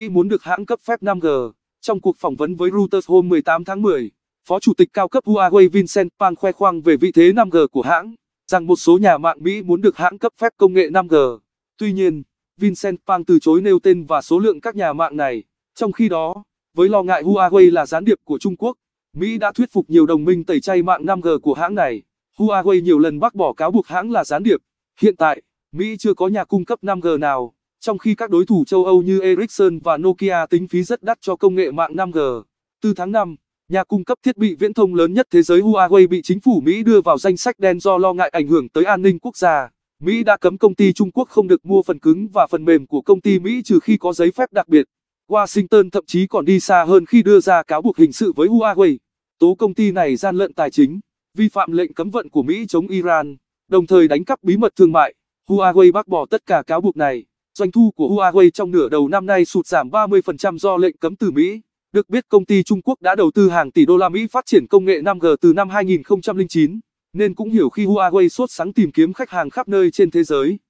Mỹ muốn được hãng cấp phép 5G. Trong cuộc phỏng vấn với Reuters hôm 18 tháng 10, Phó Chủ tịch cao cấp Huawei Vincent Pang khoe khoang về vị thế 5G của hãng, rằng một số nhà mạng Mỹ muốn được hãng cấp phép công nghệ 5G. Tuy nhiên, Vincent Pang từ chối nêu tên và số lượng các nhà mạng này. Trong khi đó, với lo ngại Huawei là gián điệp của Trung Quốc, Mỹ đã thuyết phục nhiều đồng minh tẩy chay mạng 5G của hãng này. Huawei nhiều lần bác bỏ cáo buộc hãng là gián điệp. Hiện tại, Mỹ chưa có nhà cung cấp 5G nào. Trong khi các đối thủ châu Âu như Ericsson và Nokia tính phí rất đắt cho công nghệ mạng 5G, từ tháng 5, nhà cung cấp thiết bị viễn thông lớn nhất thế giới Huawei bị chính phủ Mỹ đưa vào danh sách đen do lo ngại ảnh hưởng tới an ninh quốc gia. Mỹ đã cấm công ty Trung Quốc không được mua phần cứng và phần mềm của công ty Mỹ trừ khi có giấy phép đặc biệt. Washington thậm chí còn đi xa hơn khi đưa ra cáo buộc hình sự với Huawei, tố công ty này gian lận tài chính, vi phạm lệnh cấm vận của Mỹ chống Iran, đồng thời đánh cắp bí mật thương mại. Huawei bác bỏ tất cả cáo buộc này. Doanh thu của Huawei trong nửa đầu năm nay sụt giảm 30% do lệnh cấm từ Mỹ. Được biết công ty Trung Quốc đã đầu tư hàng tỷ đô la Mỹ phát triển công nghệ 5G từ năm 2009, nên cũng hiểu khi Huawei sốt sáng tìm kiếm khách hàng khắp nơi trên thế giới.